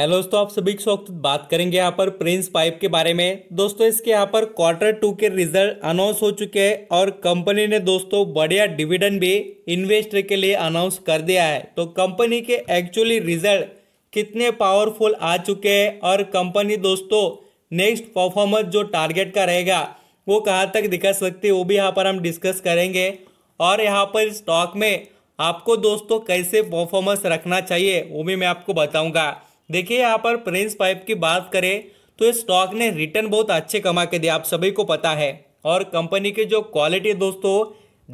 hello दोस्तों आप सभी को बात करेंगे यहाँ पर प्रिंस पाइप के बारे में दोस्तों इसके यहाँ पर क्वार्टर टू के रिजल्ट अनाउंस हो चुके हैं और कंपनी ने दोस्तों बढ़िया डिविडेंड भी इन्वेस्टर के लिए अनाउंस कर दिया है तो कंपनी के एक्चुअली रिजल्ट कितने पावरफुल आ चुके हैं और कंपनी दोस्तों नेक्स्ट परफॉर्मेंस जो टारगेट का रहेगा वो कहाँ तक दिखा सकती है वो भी यहाँ पर हम डिस्कस करेंगे और यहाँ पर स्टॉक में आपको दोस्तों कैसे परफॉर्मेंस रखना चाहिए वो भी मैं आपको बताऊँगा देखिए यहाँ पर प्रिंस पाइप की बात करें तो इस स्टॉक ने रिटर्न बहुत अच्छे कमा के दिया आप सभी को पता है और कंपनी की जो क्वालिटी है दोस्तों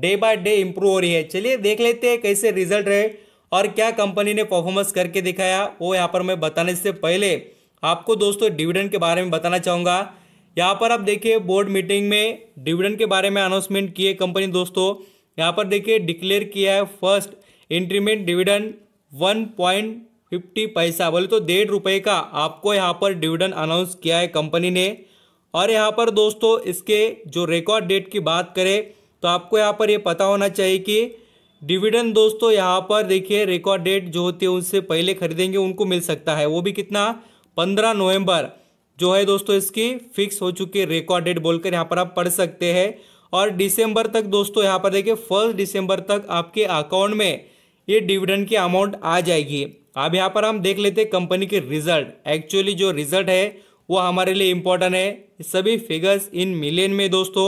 डे बाय डे इम्प्रूव हो रही है चलिए देख लेते हैं कैसे रिजल्ट रहे और क्या कंपनी ने परफॉर्मेंस करके दिखाया वो यहाँ पर मैं बताने से पहले आपको दोस्तों डिविडेंड के बारे में बताना चाहूँगा यहाँ पर आप देखिए बोर्ड मीटिंग में डिविडेंड के बारे में अनाउंसमेंट किए कंपनी दोस्तों यहाँ पर देखिए डिक्लेयर किया है first interim dividend one point fifty पैसा बोले तो डेढ़ रुपये का आपको यहाँ पर डिविडेंड अनाउंस किया है कंपनी ने और यहाँ पर दोस्तों इसके जो रिकॉर्ड डेट की बात करें तो आपको यहाँ पर ये यह पता होना चाहिए कि डिविडेंड दोस्तों यहाँ पर देखिए रिकॉर्ड डेट जो होती है उनसे पहले खरीदेंगे उनको मिल सकता है वो भी कितना पंद्रह नवम्बर जो है दोस्तों इसकी फिक्स हो चुकी है रिकॉर्ड डेट बोलकर यहाँ पर आप पढ़ सकते हैं और दिसंबर तक दोस्तों यहाँ पर देखिए फर्स्ट दिसंबर तक आपके अकाउंट में ये डिविडेंड की अमाउंट आ जाएगी अब यहाँ पर हम देख लेते हैं कंपनी के रिजल्ट एक्चुअली जो रिजल्ट है वो हमारे लिए इम्पोर्टेंट है सभी फिगर्स इन मिलियन में दोस्तों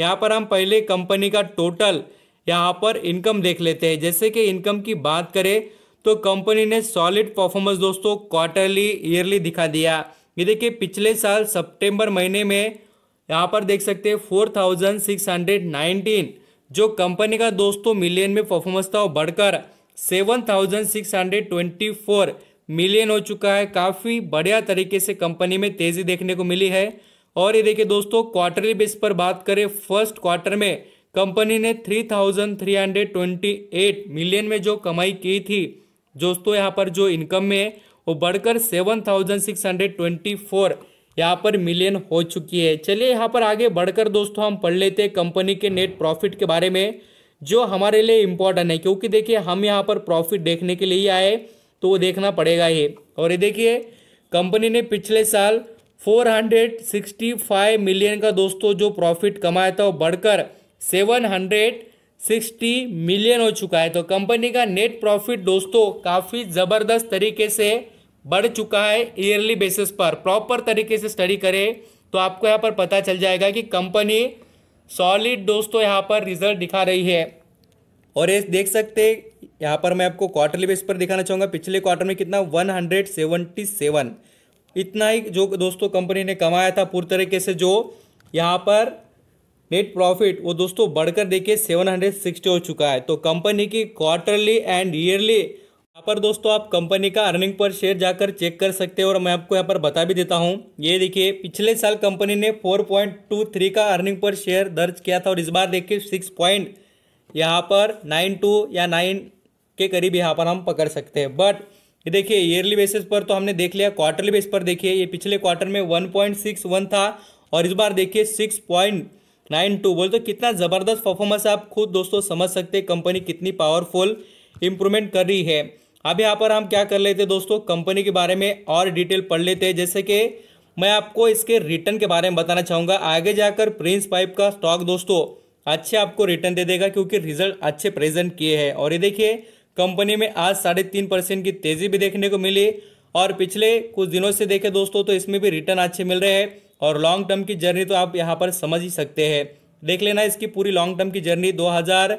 यहाँ पर हम पहले कंपनी का टोटल यहाँ पर इनकम देख लेते हैं जैसे कि इनकम की बात करें तो कंपनी ने सॉलिड परफॉर्मेंस दोस्तों क्वार्टरली ईयरली दिखा दिया ये देखिए पिछले साल सितंबर महीने में यहाँ पर देख सकते हैं four thousand six hundred nineteen जो कंपनी का दोस्तों मिलियन में परफॉर्मेंस था वो बढ़कर seven thousand six hundred twenty four million हो चुका है काफ़ी बढ़िया तरीके से कंपनी में तेज़ी देखने को मिली है और ये देखिए दोस्तों क्वार्टरली बेस पर बात करें फर्स्ट क्वार्टर में कंपनी ने three thousand three hundred twenty eight million में जो कमाई की थी दोस्तों यहाँ पर जो इनकम में है वो बढ़कर seven thousand six hundred twenty four यहाँ पर मिलियन हो चुकी है चलिए यहाँ पर आगे बढ़कर दोस्तों हम पढ़ लेते हैं कंपनी के नेट प्रॉफिट के बारे में जो हमारे लिए इम्पोर्टेंट है क्योंकि देखिए हम यहाँ पर प्रॉफिट देखने के लिए आए तो वो देखना पड़ेगा ये और ये देखिए कंपनी ने पिछले साल 465 मिलियन का दोस्तों जो प्रॉफिट कमाया था वो बढ़कर 760 मिलियन हो चुका है तो कंपनी का नेट प्रॉफिट दोस्तों काफ़ी ज़बरदस्त तरीके से बढ़ चुका है ईयरली बेसिस पर प्रॉपर तरीके से स्टडी करें तो आपको यहाँ पर पता चल जाएगा कि कंपनी सॉलिड दोस्तों यहाँ पर रिजल्ट दिखा रही है और ये देख सकते यहाँ पर मैं आपको क्वार्टरली बेस पर दिखाना चाहूँगा पिछले क्वार्टर में कितना 177 इतना ही जो दोस्तों कंपनी ने कमाया था पूरी तरीके से जो यहाँ पर नेट प्रॉफिट वो दोस्तों बढ़कर देखिए 760 हो चुका है तो कंपनी की क्वार्टरली एंड ईयरली यहाँ पर दोस्तों आप कंपनी का अर्निंग पर शेयर जाकर चेक कर सकते हो और मैं आपको यहाँ पर बता भी देता हूँ ये देखिए पिछले साल कंपनी ने 4.23 का अर्निंग पर शेयर दर्ज किया था और इस बार देखिए सिक्स पॉइंट यहाँ पर नाइन टू या नाइन के करीब यहाँ पर हम पकड़ सकते हैं बट ये देखिए ईयरली बेसिस पर तो हमने देख लिया क्वार्टरली बेस पर देखिए ये पिछले क्वार्टर में वन था और इस बार देखिए सिक्स बोल तो कितना ज़बरदस्त परफॉर्मेंस आप खुद दोस्तों समझ सकते कंपनी कितनी पावरफुल इंप्रूवमेंट कर रही है अब यहाँ पर हम क्या कर लेते हैं दोस्तों कंपनी के बारे में और डिटेल पढ़ लेते हैं जैसे कि मैं आपको इसके रिटर्न के बारे में बताना चाहूँगा आगे जाकर प्रिंस पाइप का स्टॉक दोस्तों अच्छे आपको रिटर्न दे देगा क्योंकि रिजल्ट अच्छे प्रेजेंट किए हैं और ये देखिए कंपनी में आज साढ़े तीन परसेंट की तेज़ी भी देखने को मिली और पिछले कुछ दिनों से देखें दोस्तों तो इसमें भी रिटर्न अच्छे मिल रहे हैं और लॉन्ग टर्म की जर्नी तो आप यहाँ पर समझ ही सकते हैं देख लेना इसकी पूरी लॉन्ग टर्म की जर्नी दो हज़ार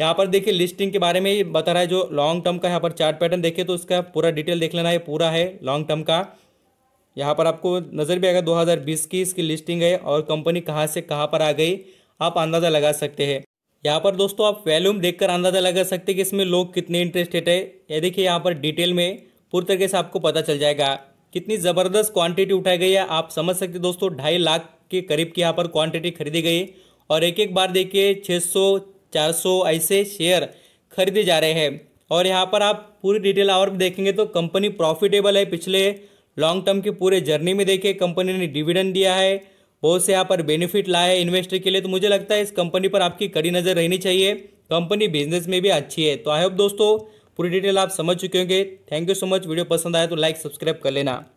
यहाँ पर देखिए लिस्टिंग के बारे में ये बता रहा है जो लॉन्ग टर्म का यहाँ पर चार्ट पैटर्न देखिए तो उसका पूरा डिटेल देख लेना है पूरा है लॉन्ग टर्म का यहाँ पर आपको नज़र भी आएगा 2020 की इसकी लिस्टिंग है और कंपनी कहाँ से कहाँ पर आ गई आप अंदाज़ा लगा सकते हैं यहाँ पर दोस्तों आप वैल्यूम देख अंदाज़ा लगा सकते हैं कि इसमें लोग कितने इंटरेस्टेड है ये देखिए यहाँ पर डिटेल में पूरी तरीके से आपको पता चल जाएगा कितनी ज़बरदस्त क्वांटिटी उठाई गई है आप समझ सकते दोस्तों ढाई लाख के करीब की यहाँ पर क्वांटिटी खरीदी गई और एक एक बार देखिए छः 400 ऐसे शेयर खरीदे जा रहे हैं और यहाँ पर आप पूरी डिटेल और भी देखेंगे तो कंपनी प्रॉफिटेबल है पिछले लॉन्ग टर्म के पूरे जर्नी में देखिए कंपनी ने डिविडेंड दिया है बहुत से यहाँ पर बेनिफिट लाए है इन्वेस्टर के लिए तो मुझे लगता है इस कंपनी पर आपकी कड़ी नज़र रहनी चाहिए कंपनी बिजनेस में भी अच्छी है तो आई होप दोस्तों पूरी डिटेल आप समझ चुके होंगे thank you so much video पसंद आया तो लाइक सब्सक्राइब कर लेना